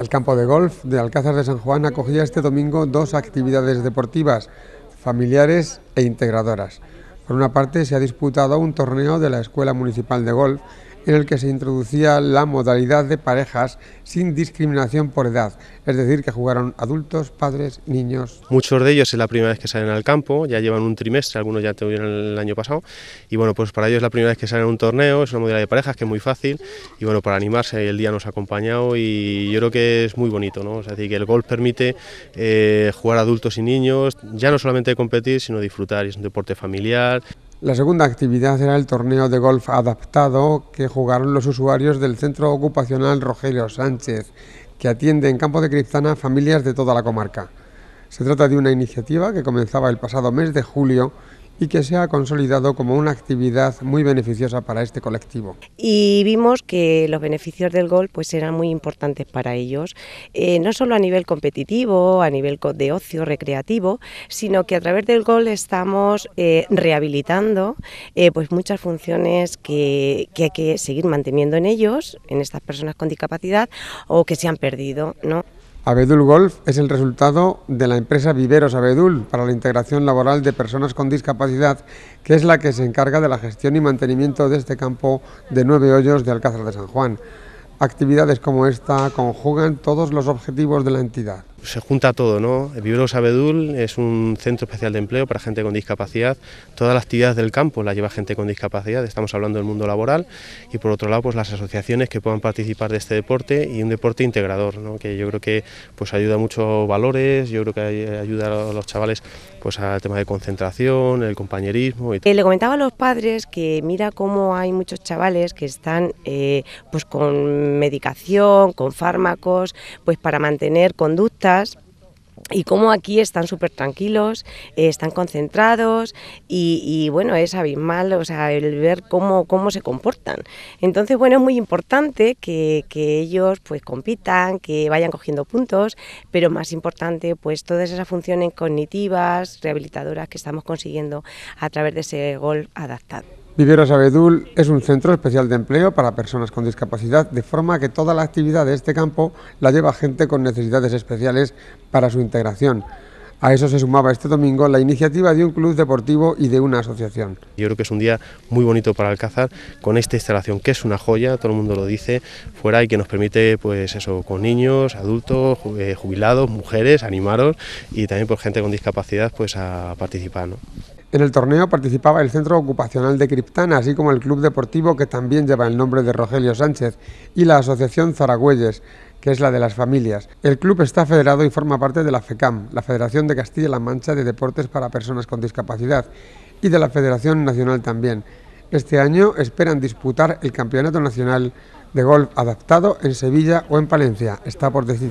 El campo de golf de Alcázar de San Juan acogía este domingo dos actividades deportivas, familiares e integradoras. Por una parte, se ha disputado un torneo de la Escuela Municipal de Golf en el que se introducía la modalidad de parejas sin discriminación por edad, es decir, que jugaron adultos, padres, niños. Muchos de ellos es la primera vez que salen al campo, ya llevan un trimestre, algunos ya tuvieron el año pasado, y bueno, pues para ellos es la primera vez que salen a un torneo, es una modalidad de parejas que es muy fácil, y bueno, para animarse el día nos ha acompañado y yo creo que es muy bonito, ¿no? es decir, que el golf permite eh, jugar adultos y niños, ya no solamente competir, sino disfrutar, es un deporte familiar. La segunda actividad era el torneo de golf adaptado que jugaron los usuarios del Centro Ocupacional Rogelio Sánchez, que atiende en Campo de Criptana familias de toda la comarca. Se trata de una iniciativa que comenzaba el pasado mes de julio y que se ha consolidado como una actividad muy beneficiosa para este colectivo. Y vimos que los beneficios del Gol pues eran muy importantes para ellos, eh, no solo a nivel competitivo, a nivel de ocio recreativo, sino que a través del Gol estamos eh, rehabilitando eh, pues muchas funciones que, hay que seguir manteniendo en ellos, en estas personas con discapacidad o que se han perdido, ¿no? Abedul Golf es el resultado de la empresa Viveros Abedul para la integración laboral de personas con discapacidad, que es la que se encarga de la gestión y mantenimiento de este campo de nueve hoyos de Alcázar de San Juan. Actividades como esta conjugan todos los objetivos de la entidad se junta todo, ¿no? El Vivero Sabedul es un centro especial de empleo para gente con discapacidad. Todas las actividad del campo la lleva gente con discapacidad, estamos hablando del mundo laboral y por otro lado pues las asociaciones que puedan participar de este deporte y un deporte integrador, ¿no? que yo creo que pues ayuda muchos valores, yo creo que ayuda a los chavales pues al tema de concentración, el compañerismo y eh, le comentaba a los padres que mira cómo hay muchos chavales que están eh, pues con medicación, con fármacos, pues para mantener conducta y cómo aquí están súper tranquilos, eh, están concentrados y, bueno, es abismal, o sea, el ver cómo, cómo se comportan. Entonces, bueno, es muy importante que, que, ellos pues compitan, que vayan cogiendo puntos, pero más importante pues todas esas funciones cognitivas, rehabilitadoras que estamos consiguiendo a través de ese gol adaptado. Viveros Abedul es un centro especial de empleo para personas con discapacidad, de forma que toda la actividad de este campo la lleva gente con necesidades especiales para su integración. A eso se sumaba este domingo la iniciativa de un club deportivo y de una asociación. Yo creo que es un día muy bonito para Alcázar con esta instalación que es una joya, todo el mundo lo dice, fuera y que nos permite pues eso con niños, adultos, eh, jubilados, mujeres, animaros y también por gente con discapacidad pues a participar. ¿no? En el torneo participaba el Centro Ocupacional de Criptana, así como el Club Deportivo que también lleva el nombre de Rogelio Sánchez y la Asociación Zaragüelles que es la de las familias. El club está federado y forma parte de la FECAM, la Federación de Castilla-La Mancha de Deportes para Personas con Discapacidad, y de la Federación Nacional también. Este año esperan disputar el Campeonato Nacional de Golf adaptado en Sevilla o en Palencia. Está por decidir.